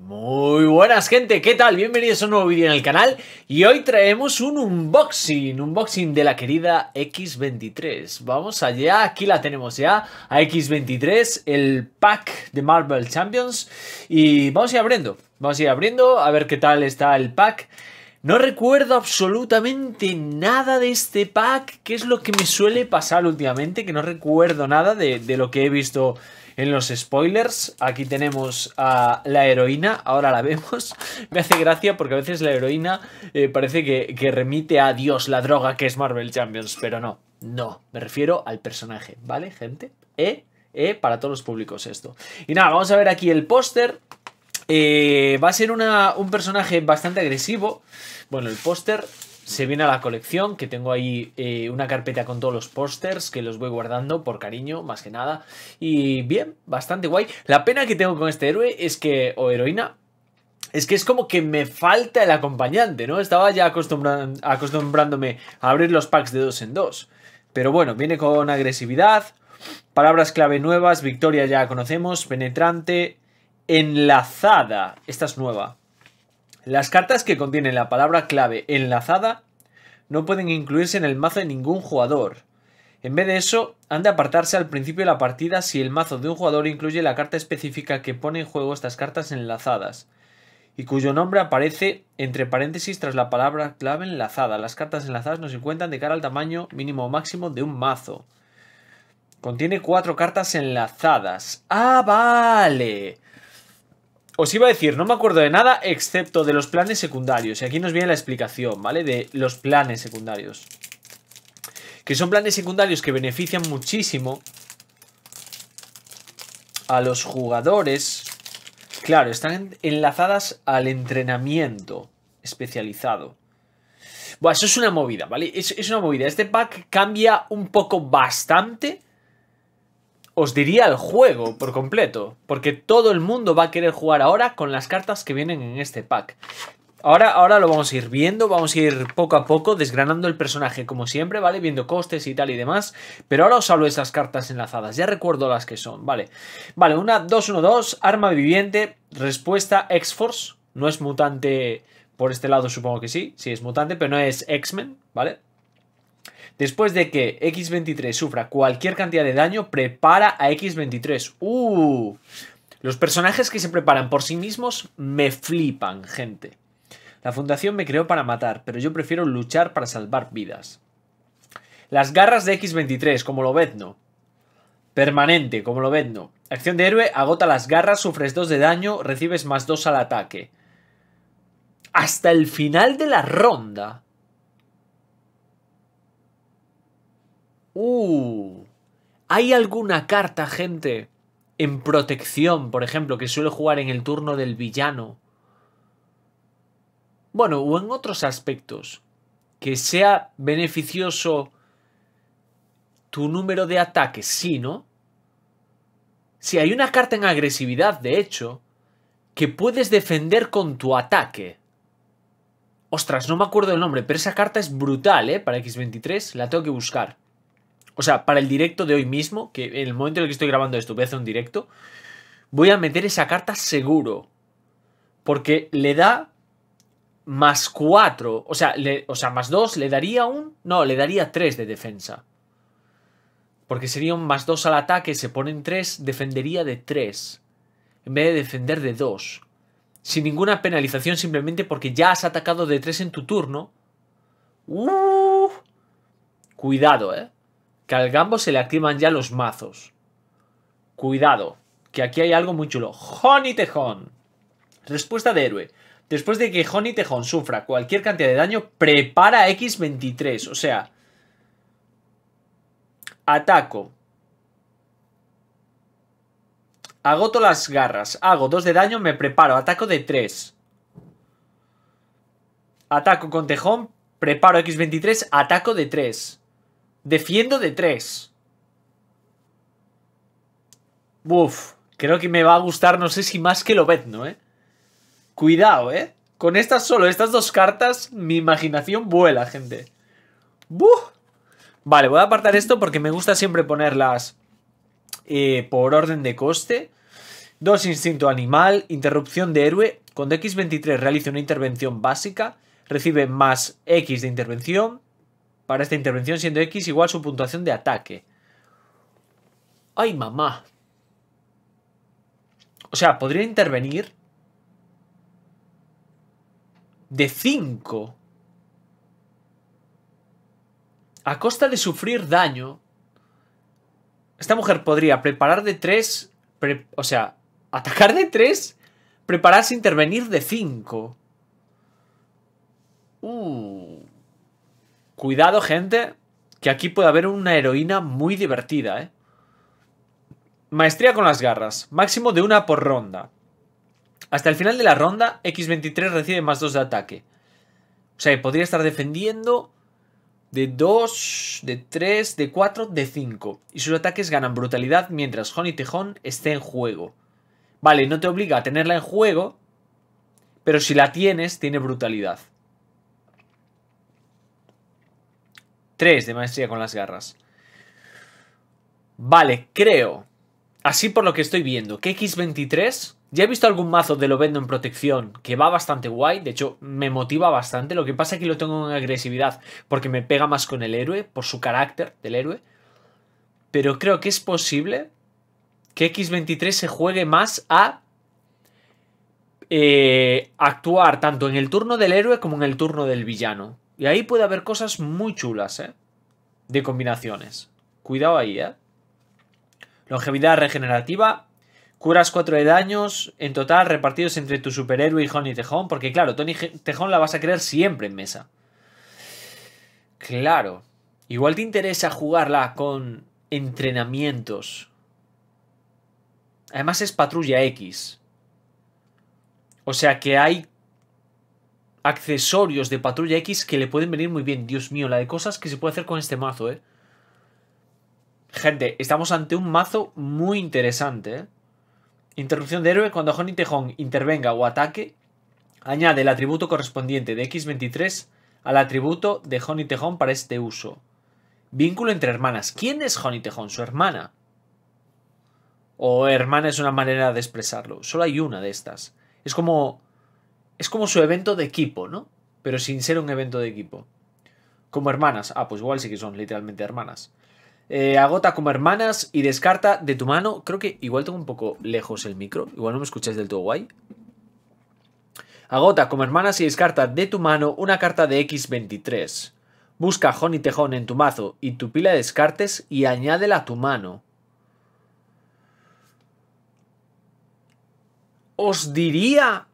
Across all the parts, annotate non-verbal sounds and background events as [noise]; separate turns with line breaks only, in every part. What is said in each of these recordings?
Muy buenas gente, ¿qué tal? Bienvenidos a un nuevo vídeo en el canal y hoy traemos un unboxing, unboxing de la querida X23. Vamos allá, aquí la tenemos ya, a X23, el pack de Marvel Champions y vamos a ir abriendo, vamos a ir abriendo a ver qué tal está el pack. No recuerdo absolutamente nada de este pack, que es lo que me suele pasar últimamente, que no recuerdo nada de, de lo que he visto en los spoilers. Aquí tenemos a la heroína, ahora la vemos. [laughs] Me hace gracia porque a veces la heroína eh, parece que, remite a Dios, la droga que es Marvel Champions, pero no, no, me refiero al personaje, ¿vale, gente? ¿Eh? ¿Eh? Para todos los públicos esto. Y nada, vamos a ver aquí el póster. Eh, va a ser un personaje bastante agresivo. Bueno, el póster se viene a la colección, que tengo ahí eh, una carpeta con todos los pósters que los voy guardando por cariño, más que nada. Y bien, bastante guay. La pena que tengo con este héroe es que, o heroína, es que es como que me falta el acompañante, ¿no? Estaba ya acostumbrándome a abrir los packs de dos en dos. Pero bueno, viene con agresividad, palabras clave nuevas, victoria ya conocemos, penetrante, enlazada, esta es nueva. Las cartas que contienen la palabra clave enlazada no pueden incluirse en el mazo de ningún jugador. En vez de eso, han de apartarse al principio de la partida si el mazo de un jugador incluye la carta específica que pone en juego estas cartas enlazadas y cuyo nombre aparece entre paréntesis tras la palabra clave enlazada. Las cartas enlazadas no se cuentan de cara al tamaño mínimo o máximo de un mazo. Contiene cuatro cartas enlazadas. ¡Ah, vale! Os iba a decir, no me acuerdo de nada excepto de los planes secundarios. Y aquí nos viene la explicación, ¿vale? De los planes secundarios. Que son planes secundarios que benefician muchísimo a los jugadores. Claro, están enlazadas al entrenamiento especializado. Bueno, eso es una movida, ¿vale? Es, es una movida. Este pack cambia un poco bastante os diría el juego por completo, porque todo el mundo va a querer jugar ahora con las cartas que vienen en este pack. Ahora, ahora lo vamos a ir viendo, vamos a ir poco a poco desgranando el personaje como siempre, ¿vale? Viendo costes y tal y demás, pero ahora os hablo de esas cartas enlazadas, ya recuerdo las que son, ¿vale? Vale, una 2-1-2, arma viviente, respuesta X-Force, no es mutante por este lado supongo que sí, sí es mutante, pero no es X-Men, ¿vale? Después de que X23 sufra cualquier cantidad de daño, prepara a X23. ¡Uh! Los personajes que se preparan por sí mismos me flipan, gente. La fundación me creó para matar, pero yo prefiero luchar para salvar vidas. Las garras de X23, como lo ves, no. Permanente, como lo ves, no. Acción de héroe, agota las garras, sufres 2 de daño, recibes más 2 al ataque. Hasta el final de la ronda. Uh, ¿Hay alguna carta, gente, en protección, por ejemplo, que suele jugar en el turno del villano? Bueno, o en otros aspectos, que sea beneficioso tu número de ataques, sí, ¿no? Si hay una carta en agresividad, de hecho, que puedes defender con tu ataque. Ostras, no me acuerdo el nombre, pero esa carta es brutal, ¿eh? Para X23, la tengo que buscar o sea, para el directo de hoy mismo, que en el momento en el que estoy grabando esto, voy a hacer un directo, voy a meter esa carta seguro. Porque le da más 4, o sea, o sea, más 2, le daría un... No, le daría 3 de defensa. Porque sería un más 2 al ataque, se ponen 3, defendería de 3. En vez de defender de 2. Sin ninguna penalización, simplemente porque ya has atacado de 3 en tu turno. ¡Uh! cuidado, eh que al Gambo se le activan ya los mazos. Cuidado, que aquí hay algo muy chulo. Honey Tejón. Respuesta de héroe. Después de que Honey Tejón sufra cualquier cantidad de daño, prepara X23. O sea, ataco. Agoto las garras. Hago dos de daño, me preparo. Ataco de 3. Ataco con Tejón, preparo X23, ataco de 3. Defiendo de 3. Uf, creo que me va a gustar, no sé si más que lo ¿no, ¿eh? Cuidado, ¿eh? Con estas solo, estas dos cartas, mi imaginación vuela, gente. ¡Buf! Vale, voy a apartar esto porque me gusta siempre ponerlas eh, por orden de coste. Dos instinto animal, interrupción de héroe. Cuando X23 realiza una intervención básica, recibe más X de intervención para esta intervención, siendo X igual su puntuación de ataque. ¡Ay, mamá! O sea, podría intervenir de 5 a costa de sufrir daño. Esta mujer podría preparar de 3, o sea, atacar de 3, prepararse, intervenir de 5. Uh. Cuidado, gente, que aquí puede haber una heroína muy divertida, ¿eh? Maestría con las garras. Máximo de una por ronda. Hasta el final de la ronda, X23 recibe más 2 de ataque. O sea, podría estar defendiendo de 2, de 3, de 4, de 5. Y sus ataques ganan brutalidad mientras Honey Tejón esté en juego. Vale, no te obliga a tenerla en juego, pero si la tienes, tiene brutalidad. de maestría con las garras. Vale, creo. Así por lo que estoy viendo, que X23... Ya he visto algún mazo de lo vendo en protección que va bastante guay, de hecho me motiva bastante, lo que pasa es que lo tengo en agresividad porque me pega más con el héroe, por su carácter del héroe, pero creo que es posible que X23 se juegue más a eh, actuar tanto en el turno del héroe como en el turno del villano. Y ahí puede haber cosas muy chulas, ¿eh? De combinaciones. Cuidado ahí, ¿eh? Longevidad regenerativa. Curas 4 de daños en total repartidos entre tu superhéroe y Tony Tejón. Porque claro, Tony Tejón la vas a querer siempre en mesa. Claro. Igual te interesa jugarla con entrenamientos. Además es patrulla X. O sea que hay accesorios de patrulla X que le pueden venir muy bien. Dios mío, la de cosas que se puede hacer con este mazo, ¿eh? Gente, estamos ante un mazo muy interesante, ¿eh? Interrupción de héroe cuando Honey Tejón intervenga o ataque, añade el atributo correspondiente de X23 al atributo de Honey Tejón para este uso. Vínculo entre hermanas. ¿Quién es Honey Tejón? Su hermana. O hermana es una manera de expresarlo. Solo hay una de estas. Es como es como su evento de equipo, ¿no? Pero sin ser un evento de equipo. Como hermanas. Ah, pues igual sí que son literalmente hermanas. Eh, agota como hermanas y descarta de tu mano. Creo que igual tengo un poco lejos el micro. Igual no me escucháis del todo guay. Agota como hermanas y descarta de tu mano una carta de X23. Busca jón y tejón en tu mazo y tu pila de descartes y añádela a tu mano. Os diría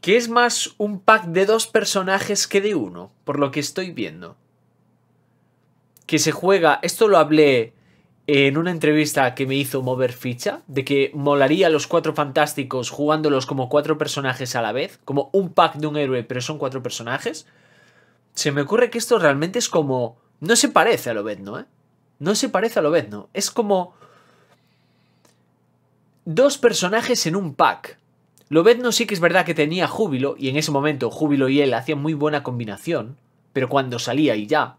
que es más un pack de dos personajes que de uno, por lo que estoy viendo. Que se juega, esto lo hablé en una entrevista que me hizo mover ficha, de que molaría los cuatro fantásticos jugándolos como cuatro personajes a la vez, como un pack de un héroe, pero son cuatro personajes. Se me ocurre que esto realmente es como... No se parece a Lobezno, ¿eh? No se parece a Lobezno. Es como... Dos personajes en un pack no sí que es verdad que tenía Júbilo, y en ese momento Júbilo y él hacían muy buena combinación, pero cuando salía y ya.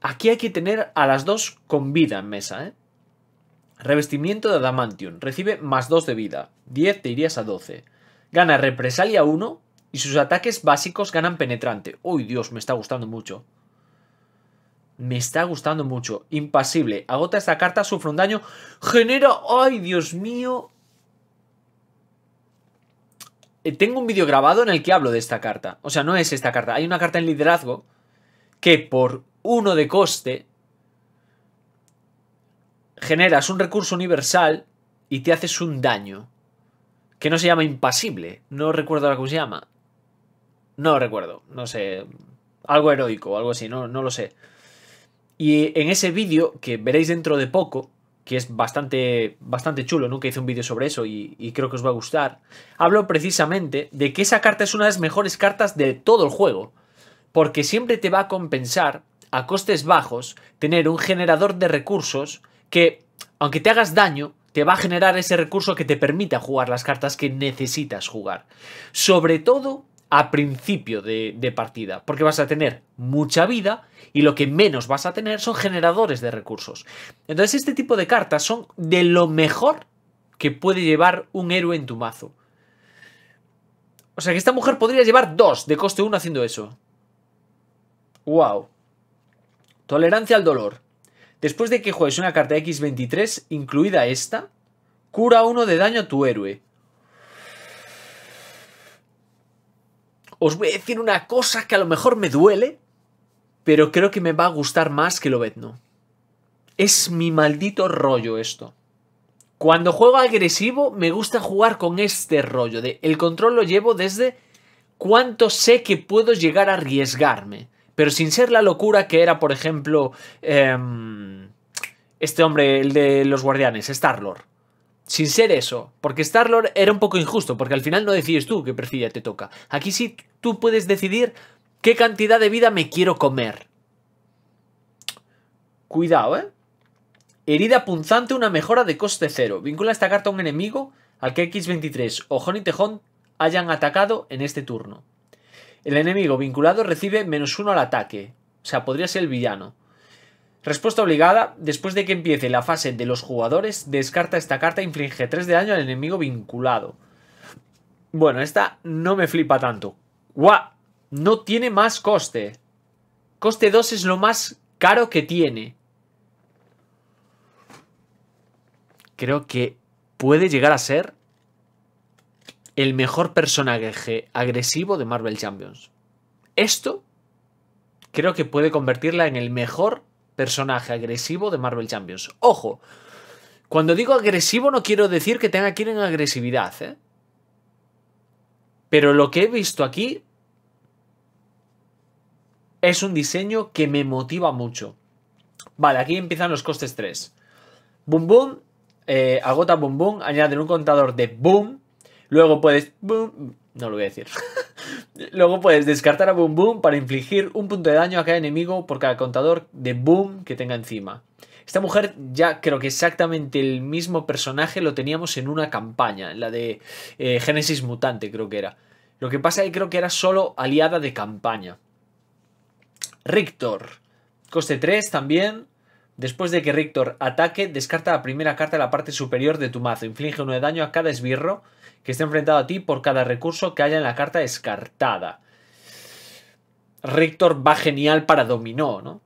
Aquí hay que tener a las dos con vida en mesa, ¿eh? Revestimiento de Adamantium. Recibe más 2 de vida. 10 te irías a 12. Gana represalia 1 y sus ataques básicos ganan penetrante. Uy, Dios, me está gustando mucho. Me está gustando mucho. Impasible. Agota esta carta, sufre un daño. Genera... ¡Ay, Dios mío! Eh, tengo un vídeo grabado en el que hablo de esta carta. O sea, no es esta carta. Hay una carta en liderazgo que por uno de coste generas un recurso universal y te haces un daño. Que no se llama impasible. No recuerdo la cómo se llama. No recuerdo. No sé. Algo heroico, o algo así. No, no lo sé. Y en ese vídeo, que veréis dentro de poco, que es bastante, bastante chulo, nunca hice un vídeo sobre eso y, y, creo que os va a gustar, hablo precisamente de que esa carta es una de las mejores cartas de todo el juego, porque siempre te va a compensar, a costes bajos, tener un generador de recursos que, aunque te hagas daño, te va a generar ese recurso que te permita jugar las cartas que necesitas jugar. Sobre todo a principio de, partida, porque vas a tener mucha vida y lo que menos vas a tener son generadores de recursos. Entonces este tipo de cartas son de lo mejor que puede llevar un héroe en tu mazo. O sea que esta mujer podría llevar dos de coste 1 haciendo eso. ¡Wow! Tolerancia al dolor. Después de que juegues una carta X23, incluida esta, cura uno de daño a tu héroe. Os voy a decir una cosa que a lo mejor me duele, pero creo que me va a gustar más que lo no. Es mi maldito rollo esto. Cuando juego agresivo, me gusta jugar con este rollo. De, el control lo llevo desde cuánto sé que puedo llegar a arriesgarme. Pero sin ser la locura que era, por ejemplo, em, este hombre, el de los guardianes, Star-Lord sin ser eso, porque Star-Lord era un poco injusto, porque al final no decides tú qué perfil te toca. Aquí sí tú puedes decidir qué cantidad de vida me quiero comer. Cuidado, ¿eh? Herida punzante, una mejora de coste cero. Vincula esta carta a un enemigo al que X23 o Honey Tejón hayan atacado en este turno. El enemigo vinculado recibe menos uno al ataque. O sea, podría ser el villano. Respuesta obligada, después de que empiece la fase de los jugadores, descarta esta carta e inflige 3 de daño al enemigo vinculado. Bueno, esta no me flipa tanto. ¡Guau! No tiene más coste. Coste 2 es lo más caro que tiene. Creo que puede llegar a ser el mejor personaje agresivo de Marvel Champions. Esto creo que puede convertirla en el mejor personaje agresivo de Marvel Champions. Ojo, cuando digo agresivo no quiero decir que tenga que ir en agresividad, ¿eh? Pero lo que he visto aquí es un diseño que me motiva mucho. Vale, aquí empiezan los costes 3. Boom Boom, eh, agota Boom Boom, añaden un contador de Boom, luego puedes boom, no lo voy a decir. [laughs] Luego puedes descartar a Boom Boom para infligir un punto de daño a cada enemigo por cada contador de Boom que tenga encima. Esta mujer ya creo que exactamente el mismo personaje lo teníamos en una campaña, en la de eh, Génesis Mutante creo que era. Lo que pasa es que creo que era solo aliada de campaña. Rictor. Coste 3 también. Después de que Rictor ataque, descarta la primera carta de la parte superior de tu mazo. Inflige uno de daño a cada esbirro que esté enfrentado a ti por cada recurso que haya en la carta descartada. Rictor va genial para dominó, ¿no?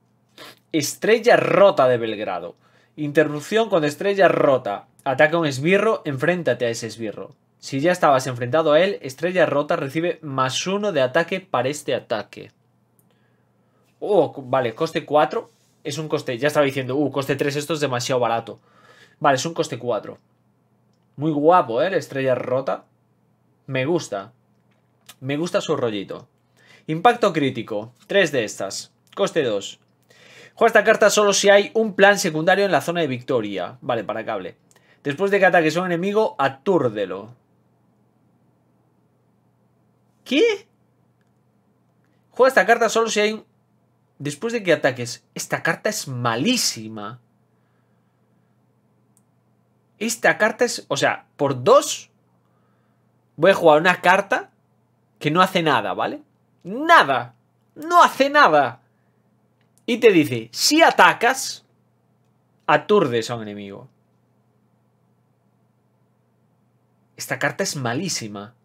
Estrella rota de Belgrado. Interrupción con estrella rota. Ataca un esbirro, enfréntate a ese esbirro. Si ya estabas enfrentado a él, estrella rota recibe más uno de ataque para este ataque. Oh, vale, coste 4. Es un coste, ya estaba diciendo, uh, coste 3, esto es demasiado barato. Vale, es un coste 4. Muy guapo, ¿eh? estrella rota. Me gusta. Me gusta su rollito. Impacto crítico. Tres de estas. Coste 2. Juega esta carta solo si hay un plan secundario en la zona de victoria. Vale, para cable. Después de que ataques a un enemigo, atúrdelo. ¿Qué? Juega esta carta solo si hay un... Después de que ataques. Esta carta es malísima. Esta carta es, o sea, por dos voy a jugar una carta que no hace nada, ¿vale? Nada. No hace nada. Y te dice, si atacas, aturdes a un enemigo. Esta carta es malísima.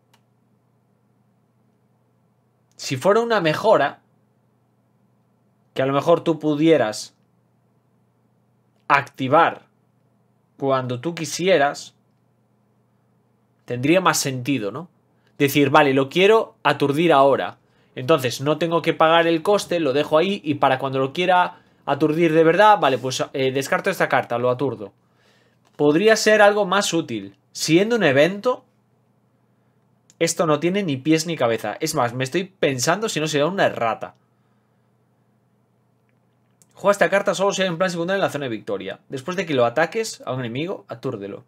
Si fuera una mejora, que a lo mejor tú pudieras activar cuando tú quisieras, tendría más sentido, ¿no? Decir, vale, lo quiero aturdir ahora. Entonces, no tengo que pagar el coste, lo dejo ahí y para cuando lo quiera aturdir de verdad, vale, pues eh, descarto esta carta, lo aturdo. Podría ser algo más útil. Siendo un evento, esto no tiene ni pies ni cabeza. Es más, me estoy pensando si no sería una errata. Juega esta carta solo si hay un plan secundario en la zona de victoria. Después de que lo ataques a un enemigo, atúrdelo.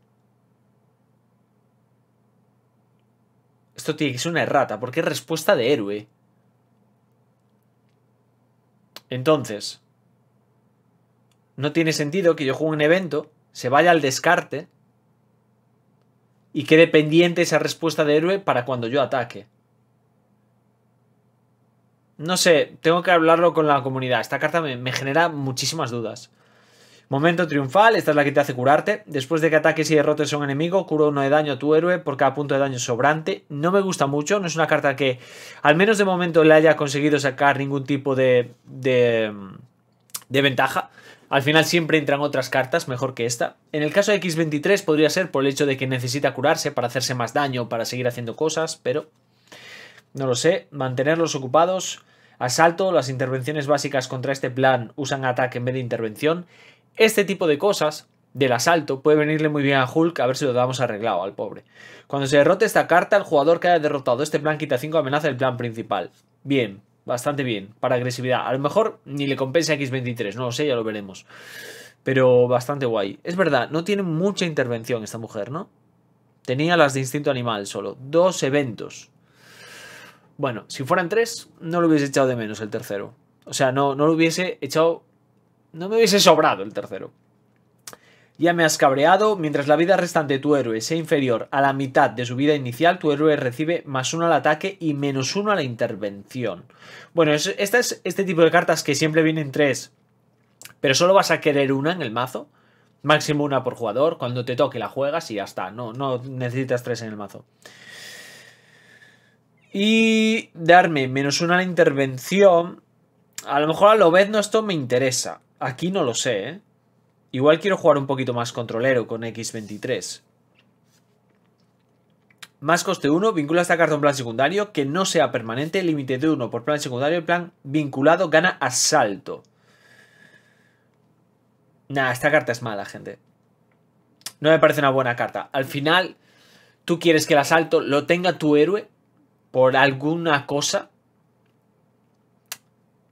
Esto tiene que ser una errata, porque es respuesta de héroe. Entonces, no tiene sentido que yo juegue un evento, se vaya al descarte y quede pendiente esa respuesta de héroe para cuando yo ataque. No sé, tengo que hablarlo con la comunidad. Esta carta me, genera muchísimas dudas. Momento triunfal, esta es la que te hace curarte. Después de que ataques y derrotes a un enemigo, curo uno de daño a tu héroe por cada punto de daño sobrante. No me gusta mucho, no es una carta que al menos de momento le haya conseguido sacar ningún tipo de, de, de ventaja. Al final siempre entran otras cartas mejor que esta. En el caso de X23 podría ser por el hecho de que necesita curarse para hacerse más daño, para seguir haciendo cosas, pero no lo sé. Mantenerlos ocupados asalto, las intervenciones básicas contra este plan usan ataque en vez de intervención. Este tipo de cosas del asalto puede venirle muy bien a Hulk a ver si lo damos arreglado al pobre. Cuando se derrote esta carta, el jugador que haya derrotado este plan quita 5 amenaza del plan principal. Bien, bastante bien, para agresividad. A lo mejor ni le compensa X23, no lo sé, ya lo veremos. Pero bastante guay. Es verdad, no tiene mucha intervención esta mujer, ¿no? Tenía las de instinto animal solo. Dos eventos. Bueno, si fueran tres, no lo hubiese echado de menos el tercero. O sea, no, no lo hubiese echado... No me hubiese sobrado el tercero. Ya me has cabreado, mientras la vida restante de tu héroe sea inferior a la mitad de su vida inicial, tu héroe recibe más uno al ataque y menos uno a la intervención. Bueno, es este tipo de cartas que siempre vienen tres, pero solo vas a querer una en el mazo. Máximo una por jugador, cuando te toque la juegas y ya está, no, no necesitas tres en el mazo y darme menos una intervención. A lo mejor a lo vez no esto me interesa. Aquí no lo sé, ¿eh? Igual quiero jugar un poquito más controlero con X23. Más coste 1, vincula esta carta a un plan secundario que no sea permanente, límite de 1 por plan secundario, el plan vinculado gana asalto. Nah, esta carta es mala, gente. No me parece una buena carta. Al final, tú quieres que el asalto lo tenga tu héroe por alguna cosa.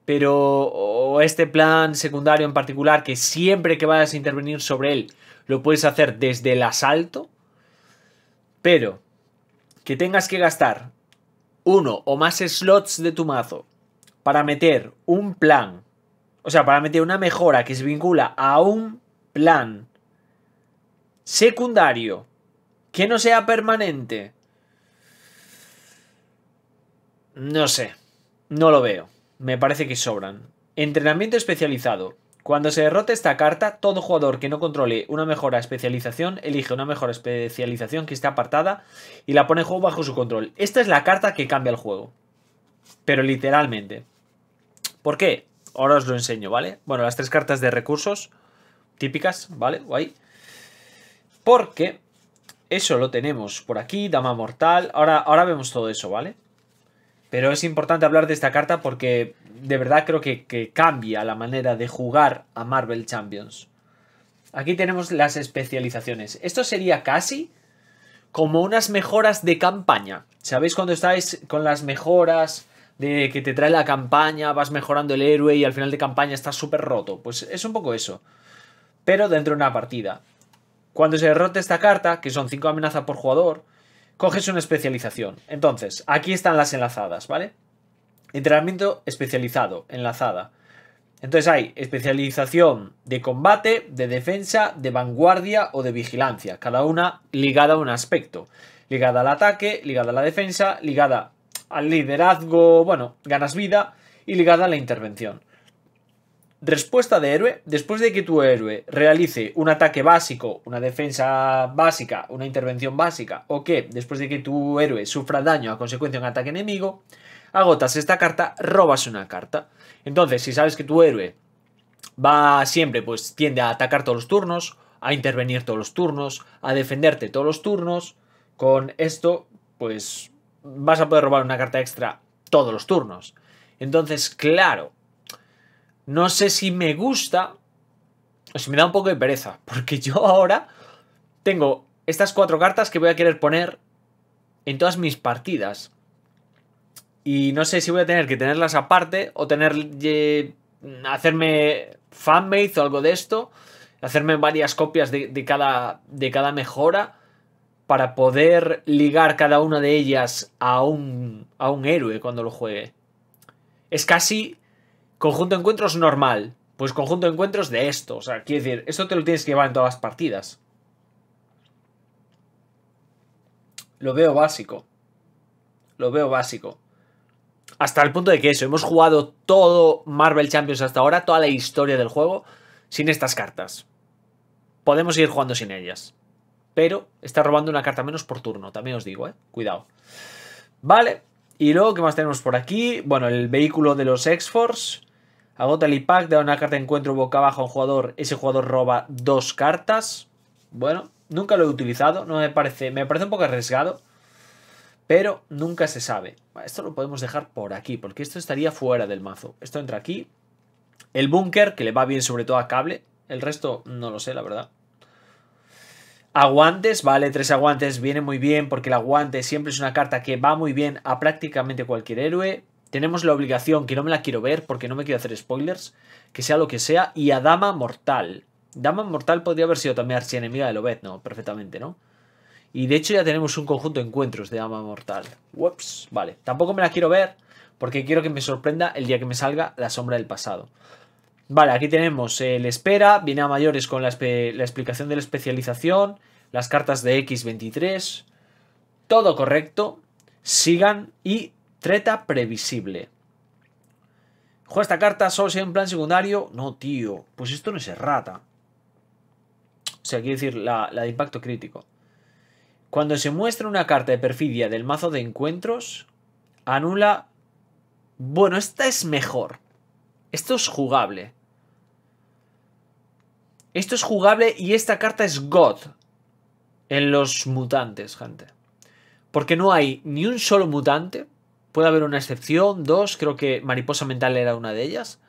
Pero este plan secundario en particular, que siempre que vayas a intervenir sobre él, lo puedes hacer desde el asalto. Pero que tengas que gastar uno o más slots de tu mazo para meter un plan, o sea, para meter una mejora que se vincula a un plan secundario que no sea permanente no sé. No lo veo. Me parece que sobran. Entrenamiento especializado. Cuando se derrote esta carta, todo jugador que no controle una mejora especialización elige una mejora especialización que esté apartada y la pone en juego bajo su control. Esta es la carta que cambia el juego. Pero literalmente. ¿Por qué? Ahora os lo enseño, ¿vale? Bueno, las tres cartas de recursos típicas, ¿vale? Guay. Porque eso lo tenemos por aquí, dama mortal. Ahora, ahora vemos todo eso, ¿vale? Pero es importante hablar de esta carta porque de verdad creo que, cambia la manera de jugar a Marvel Champions. Aquí tenemos las especializaciones. Esto sería casi como unas mejoras de campaña. ¿Sabéis cuando estáis con las mejoras de que te trae la campaña, vas mejorando el héroe y al final de campaña estás súper roto? Pues es un poco eso. Pero dentro de una partida. Cuando se derrote esta carta, que son 5 amenazas por jugador, coges una especialización. Entonces, aquí están las enlazadas, ¿vale? Entrenamiento especializado, enlazada. Entonces hay especialización de combate, de defensa, de vanguardia o de vigilancia, cada una ligada a un aspecto. Ligada al ataque, ligada a la defensa, ligada al liderazgo, bueno, ganas vida y ligada a la intervención. Respuesta de héroe. Después de que tu héroe realice un ataque básico, una defensa básica, una intervención básica, o que después de que tu héroe sufra daño a consecuencia de un ataque enemigo, agotas esta carta, robas una carta. Entonces, si sabes que tu héroe va siempre, pues tiende a atacar todos los turnos, a intervenir todos los turnos, a defenderte todos los turnos, con esto, pues vas a poder robar una carta extra todos los turnos. Entonces, claro, no sé si me gusta o si me da un poco de pereza, [laughs] porque yo ahora tengo estas cuatro cartas que voy a querer poner en todas mis partidas. Y no sé si voy a tener que tenerlas aparte o tener hacerme fanmate o algo de esto, hacerme varias copias de, de, cada, de cada mejora para poder ligar cada una de ellas a un, a un héroe cuando lo juegue. Es casi Conjunto de encuentros normal. Pues conjunto de encuentros de esto. O sea, quiero decir, esto te lo tienes que llevar en todas las partidas. Lo veo básico. Lo veo básico. Hasta el punto de que eso, hemos jugado todo Marvel Champions hasta ahora, toda la historia del juego, sin estas cartas. Podemos ir jugando sin ellas. Pero está robando una carta menos por turno, también os digo, ¿eh? Cuidado. Vale. Y luego, ¿qué más tenemos por aquí? Bueno, el vehículo de los X-Force. Agota el impact, da una carta de encuentro boca abajo a un jugador, ese jugador roba dos cartas. Bueno, nunca lo he utilizado, no me parece, me parece un poco arriesgado, pero nunca se sabe. Esto lo podemos dejar por aquí, porque esto estaría fuera del mazo. Esto entra aquí. El búnker, que le va bien sobre todo a cable, el resto no lo sé, la verdad. Aguantes, vale, tres aguantes, viene muy bien porque el aguante siempre es una carta que va muy bien a prácticamente cualquier héroe. Tenemos la obligación, que no me la quiero ver porque no me quiero hacer spoilers, que sea lo que sea, y a Dama Mortal. Dama Mortal podría haber sido también archienemiga de Lobet, ¿no? Perfectamente, ¿no? Y de hecho ya tenemos un conjunto de encuentros de Dama Mortal. Ups, vale. Tampoco me la quiero ver porque quiero que me sorprenda el día que me salga la sombra del pasado. Vale, aquí tenemos el espera, viene a mayores con la, la explicación de la especialización, las cartas de X23, todo correcto, sigan y Treta previsible. Juega esta carta solo si hay un plan secundario. No, tío. Pues esto no es errata. O sea, quiero decir, la, la de impacto crítico. Cuando se muestra una carta de perfidia del mazo de encuentros, anula... Bueno, esta es mejor. Esto es jugable. Esto es jugable y esta carta es God en los mutantes, gente. Porque no hay ni un solo mutante Puede haber una excepción, dos, creo que Mariposa Mental era una de ellas.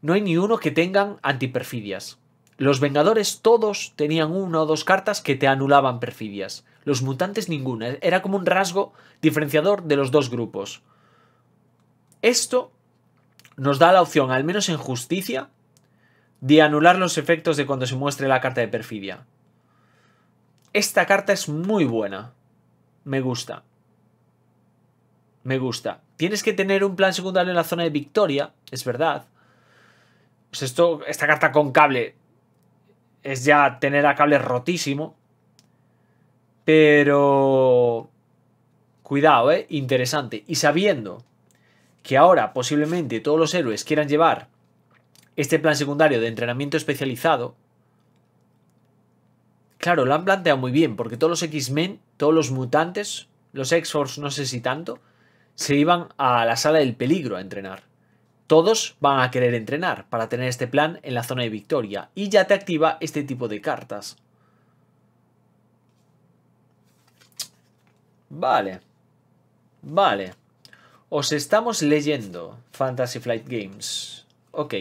No hay ni uno que tengan antiperfidias. Los Vengadores todos tenían una o dos cartas que te anulaban perfidias. Los mutantes ninguna. Era como un rasgo diferenciador de los dos grupos. Esto nos da la opción, al menos en justicia, de anular los efectos de cuando se muestre la carta de perfidia. Esta carta es muy buena. Me gusta. Me gusta. Tienes que tener un plan secundario en la zona de victoria, es verdad. Pues esto, esta carta con cable es ya tener a cable rotísimo. Pero... Cuidado, ¿eh? Interesante. Y sabiendo que ahora posiblemente todos los héroes quieran llevar este plan secundario de entrenamiento especializado, claro, lo han planteado muy bien, porque todos los X-Men, todos los mutantes, los X-Force no sé si tanto, se iban a la sala del peligro a entrenar. Todos van a querer entrenar para tener este plan en la zona de victoria y ya te activa este tipo de cartas. Vale. Vale. Os estamos leyendo Fantasy Flight Games. Ok.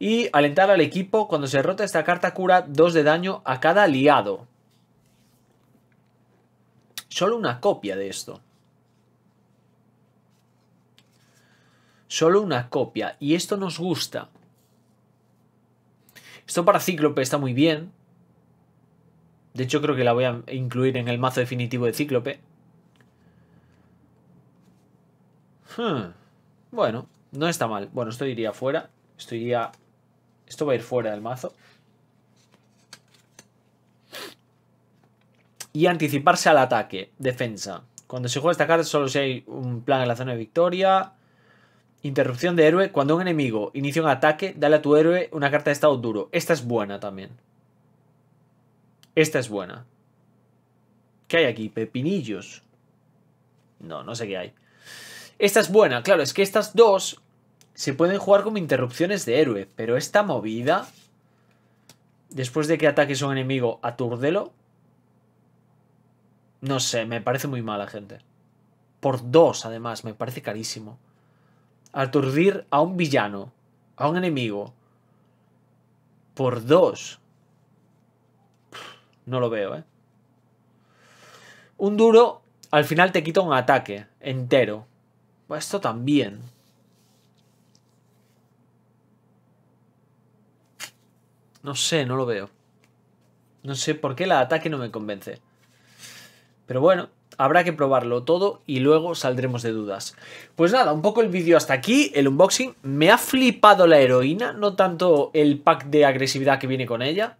Y alentar al equipo cuando se rota esta carta cura 2 de daño a cada aliado. Solo una copia de esto. solo una copia. Y esto nos gusta. Esto para Cíclope está muy bien. De hecho, creo que la voy a incluir en el mazo definitivo de Cíclope. Hmm. Bueno, no está mal. Bueno, esto iría fuera. Esto iría... Esto va a ir fuera del mazo. Y anticiparse al ataque. Defensa. Cuando se juega esta carta solo si hay un plan en la zona de victoria. Interrupción de héroe. Cuando un enemigo inicia un ataque, dale a tu héroe una carta de estado duro. Esta es buena también. Esta es buena. ¿Qué hay aquí? Pepinillos. No, no sé qué hay. Esta es buena. Claro, es que estas dos se pueden jugar como interrupciones de héroe. Pero esta movida... Después de que ataques a un enemigo, aturdelo. No sé, me parece muy mala, gente. Por dos, además, me parece carísimo aturdir a un villano, a un enemigo, por dos. No lo veo, ¿eh? Un duro al final te quita un ataque entero. Pues esto también. No sé, no lo veo. No sé por qué el ataque no me convence. Pero bueno, Habrá que probarlo todo y luego saldremos de dudas. Pues nada, un poco el vídeo hasta aquí, el unboxing. Me ha flipado la heroína, no tanto el pack de agresividad que viene con ella.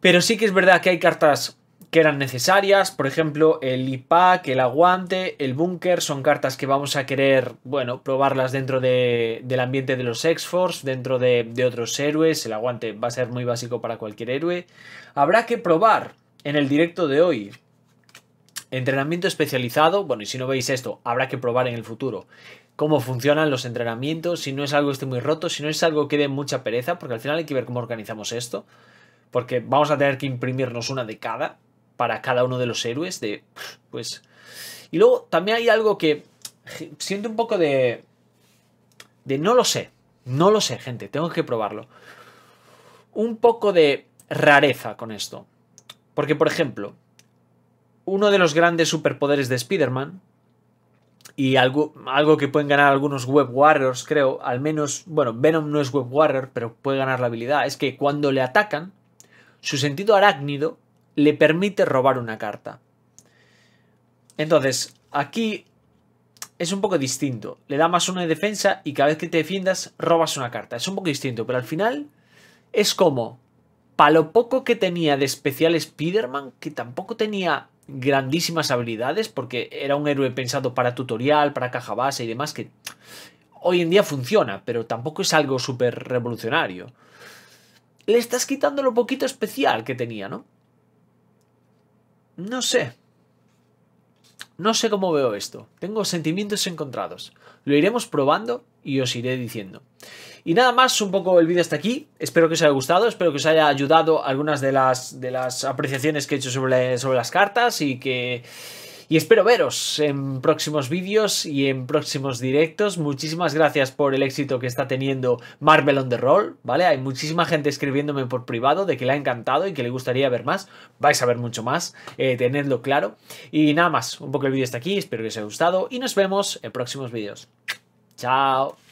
Pero sí que es verdad que hay cartas que eran necesarias, por ejemplo, el IPAC, el aguante, el búnker, son cartas que vamos a querer, bueno, probarlas dentro del ambiente de los X-Force, dentro de, de otros héroes, el aguante va a ser muy básico para cualquier héroe. Habrá que probar en el directo de hoy, Entrenamiento especializado, bueno, y si no veis esto, habrá que probar en el futuro cómo funcionan los entrenamientos, si no es algo que esté muy roto, si no es algo que dé mucha pereza, porque al final hay que ver cómo organizamos esto, porque vamos a tener que imprimirnos una de cada para cada uno de los héroes de pues y luego también hay algo que siento un poco de de no lo sé, no lo sé, gente, tengo que probarlo. Un poco de rareza con esto. Porque por ejemplo, uno de los grandes superpoderes de Spider-Man, y algo, que pueden ganar algunos Web Warriors, creo, al menos, bueno, Venom no es Web Warrior, pero puede ganar la habilidad, es que cuando le atacan, su sentido arácnido le permite robar una carta. Entonces, aquí es un poco distinto. Le da más una defensa y cada vez que te defiendas, robas una carta. Es un poco distinto, pero al final es como, para lo poco que tenía de especial Spider-Man, que tampoco tenía grandísimas habilidades porque era un héroe pensado para tutorial, para caja base y demás que hoy en día funciona, pero tampoco es algo súper revolucionario. Le estás quitando lo poquito especial que tenía, ¿no? No sé. No sé cómo veo esto. Tengo sentimientos encontrados. Lo iremos probando y os iré diciendo. Y nada más, un poco el vídeo hasta aquí. Espero que os haya gustado, espero que os haya ayudado algunas de las, de las apreciaciones que he hecho sobre, sobre las cartas y que y espero veros en próximos vídeos y en próximos directos. Muchísimas gracias por el éxito que está teniendo Marvel on the Roll, ¿vale? Hay muchísima gente escribiéndome por privado de que le ha encantado y que le gustaría ver más. Vais a ver mucho más, eh, tenedlo claro. Y nada más, un poco el vídeo está aquí, espero que os haya gustado y nos vemos en próximos vídeos. ¡Chao!